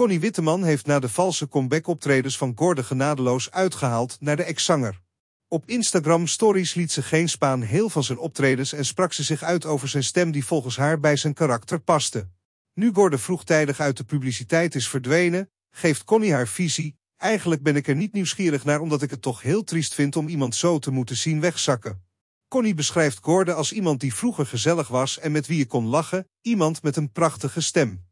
Connie Witteman heeft na de valse comeback-optredens van Gordon genadeloos uitgehaald naar de ex-zanger. Op Instagram Stories liet ze geen spaan heel van zijn optredens en sprak ze zich uit over zijn stem die volgens haar bij zijn karakter paste. Nu Gordon vroegtijdig uit de publiciteit is verdwenen, geeft Connie haar visie. Eigenlijk ben ik er niet nieuwsgierig naar omdat ik het toch heel triest vind om iemand zo te moeten zien wegzakken. Connie beschrijft Gordon als iemand die vroeger gezellig was en met wie je kon lachen, iemand met een prachtige stem.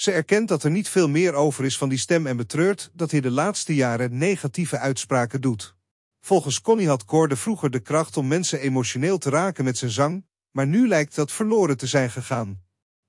Ze erkent dat er niet veel meer over is van die stem en betreurt dat hij de laatste jaren negatieve uitspraken doet. Volgens Connie had Corde vroeger de kracht om mensen emotioneel te raken met zijn zang, maar nu lijkt dat verloren te zijn gegaan.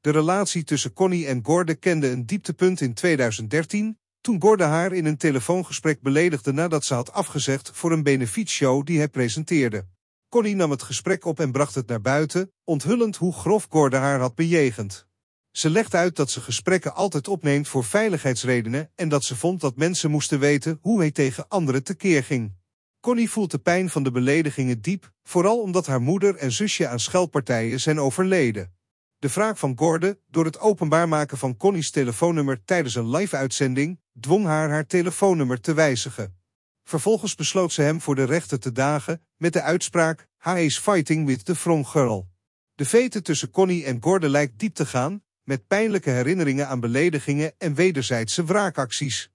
De relatie tussen Connie en Gorde kende een dieptepunt in 2013, toen Gorde haar in een telefoongesprek beledigde nadat ze had afgezegd voor een benefietshow die hij presenteerde. Connie nam het gesprek op en bracht het naar buiten, onthullend hoe grof Gorde haar had bejegend. Ze legt uit dat ze gesprekken altijd opneemt voor veiligheidsredenen en dat ze vond dat mensen moesten weten hoe hij tegen anderen tekeer ging. Connie voelt de pijn van de beledigingen diep, vooral omdat haar moeder en zusje aan scheldpartijen zijn overleden. De vraag van Gordon door het openbaar maken van Connie's telefoonnummer tijdens een live-uitzending dwong haar haar telefoonnummer te wijzigen. Vervolgens besloot ze hem voor de rechter te dagen met de uitspraak: Hij is fighting with the wrong girl. De veten tussen Connie en Gordon lijkt diep te gaan, met pijnlijke herinneringen aan beledigingen en wederzijdse wraakacties.